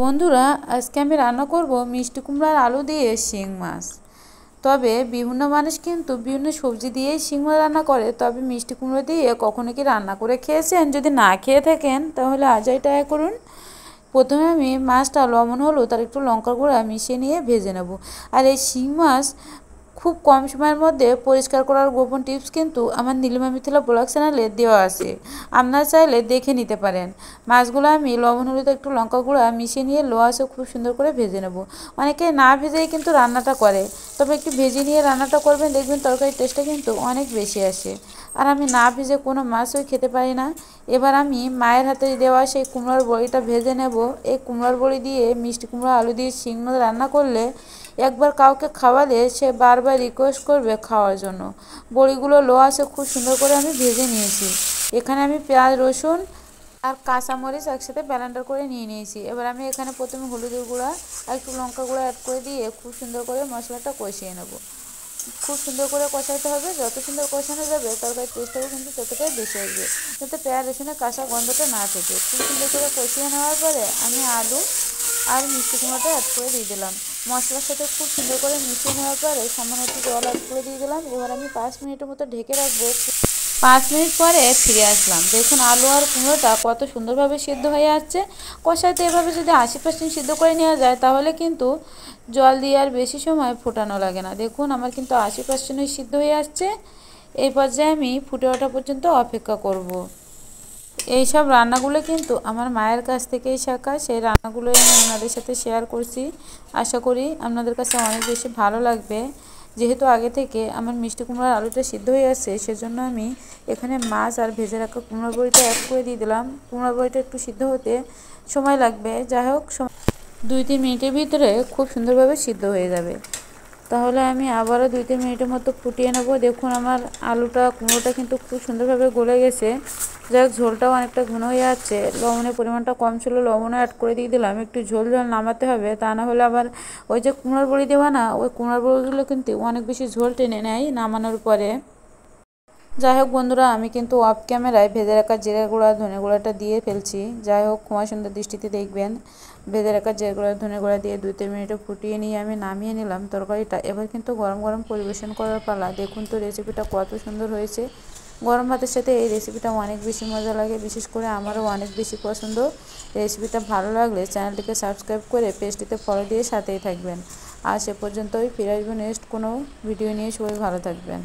বন্ধুরা আজকে আমি রান্না করব মিষ্টি কুমড়ার আলু দিয়ে শিং মাছ তবে বিভিন্ন মানুষ কিন্তু বিভিন্ন সবজি দিয়ে শিং মাছ রান্না করে তবে মিষ্টি কুমড়ো দিয়ে কখনো কি রান্না করে খেয়েছেন যদি না খেয়ে থাকেন তাহলে আজই ট্রাই করুন প্রথমে আমি মাছটা লবণ হলো তার একটু লঙ্কার গুঁড়া মিশিয়ে নিয়ে ভেজে নেব আর এই শিং মাছ খুব কম সময়ের মধ্যে পরিষ্কার করার গোপন টিপস কিন্তু আমার নীলিমা মিথিলা ব্লগ চ্যানেলে দেওয়া আছে আপনারা চাইলে দেখে নিতে পারেন মাছগুলো আমি লবণ হলুদ একটু লঙ্কা গুঁড়া মিশিয়ে নিয়ে লো আছে খুব সুন্দর করে ভেজে নেব অনেকে না ভেজেই কিন্তু রান্নাটা করে তবে একটু ভেজে নিয়ে রান্নাটা করবেন দেখবেন তরকারির টেস্টটা কিন্তু অনেক বেশি আসে আর আমি না ভেজে কোনো ওই খেতে পারি না এবার আমি মায়ের হাতে দেওয়া সেই কুমড়োর বড়িটা ভেজে নেব এই কুমড়োর বড়ি দিয়ে মিষ্টি কুমড়ো আলু দিয়ে শিং রান্না করলে একবার কাউকে খাওয়ালে সে বারবার রিকোয়েস্ট করবে খাওয়ার জন্য বড়িগুলো লো আছে খুব সুন্দর করে আমি ভেজে নিয়েছি এখানে আমি পেঁয়াজ রসুন আর কাঁচামরিচ একসাথে ব্যালেন্ডার করে নিয়ে নিয়েছি এবার আমি এখানে প্রথমে হলুদের গুঁড়া আর একটু লঙ্কা গুঁড়া অ্যাড করে দিয়ে খুব সুন্দর করে মশলাটা কষিয়ে নেব খুব সুন্দর করে কষাতে হবে যত সুন্দর কষানো যাবে তরকারি টেস্টটাও কিন্তু ততটাই বেশি আসবে যাতে পেঁয়াজ রসুনের কাঁচা গন্ধটা না থাকে খুব সুন্দর করে কষিয়ে নেওয়ার পরে আমি আলু আর মিষ্টি কুমড়োটা অ্যাড করে দিয়ে দিলাম মশলার সাথে খুব সুন্দর করে মিশিয়ে নেওয়ার পরে সামান্য একটু জল অ্যাড করে দিয়ে দিলাম এবার আমি পাঁচ মিনিটের মতো ঢেকে রাখবো পাঁচ মিনিট পরে ফিরে আসলাম দেখুন আলু আর কুমড়োটা কত সুন্দরভাবে সিদ্ধ হয়ে আসছে কষাইতে এভাবে যদি আশি পার্সেন্ট সিদ্ধ করে নেওয়া যায় তাহলে কিন্তু জল দিয়ে আর বেশি সময় ফোটানো লাগে না দেখুন আমার কিন্তু আশি পার্সেন্টই সিদ্ধ হয়ে আসছে এই পর্যায়ে আমি ফুটে ওঠা পর্যন্ত অপেক্ষা করব। এই সব রান্নাগুলো কিন্তু আমার মায়ের কাছ থেকেই শেখা সেই রান্নাগুলোই আমি আপনাদের সাথে শেয়ার করছি আশা করি আপনাদের কাছে অনেক বেশি ভালো লাগবে যেহেতু আগে থেকে আমার মিষ্টি কুমড়ার আলুটা সিদ্ধ হয়ে আছে সেজন্য আমি এখানে মাছ আর ভেজে রাখা কুমড়া বড়িটা অ্যাড করে দিয়ে দিলাম কুমড়া বড়িটা একটু সিদ্ধ হতে সময় লাগবে যাই হোক দুই তিন মিনিটের ভিতরে খুব সুন্দরভাবে সিদ্ধ হয়ে যাবে তাহলে আমি আবারও দুই তিন মিনিটের মতো ফুটিয়ে নেব দেখুন আমার আলুটা কুমড়োটা কিন্তু খুব সুন্দরভাবে গলে গেছে যাই ঝোলটাও অনেকটা ঘন হয়ে যাচ্ছে লবণের পরিমাণটা কম ছিল লবণও অ্যাড করে দিয়ে দিলাম একটু ঝোল ঝোল নামাতে হবে তা না হলে আবার ওই যে কুমড়োর বড়ি দেওয়া না ওই কুমড়োর বড়িগুলো কিন্তু অনেক বেশি ঝোল টেনে নেয় নামানোর পরে যাই হোক বন্ধুরা আমি কিন্তু অফ ক্যামেরায় ভেজে রাখা জিরে গুঁড়া ধনে গুঁড়াটা দিয়ে ফেলছি যাই হোক কুমার সুন্দর দৃষ্টিতে দেখবেন ভেজে রাখা জিরে গুঁড়া ধনে গুঁড়া দিয়ে দুই তিন মিনিটে ফুটিয়ে নিয়ে আমি নামিয়ে নিলাম তরকারিটা এবার কিন্তু গরম গরম পরিবেশন করার পালা দেখুন তো রেসিপিটা কত সুন্দর হয়েছে গরম ভাতের সাথে এই রেসিপিটা অনেক বেশি মজা লাগে বিশেষ করে আমারও অনেক বেশি পছন্দ রেসিপিটা ভালো লাগলে চ্যানেলটিকে সাবস্ক্রাইব করে পেজটিতে ফলো দিয়ে সাথেই থাকবেন আর সে পর্যন্তই ফিরে আসবেন নেক্সট কোনো ভিডিও নিয়ে সবাই ভালো থাকবেন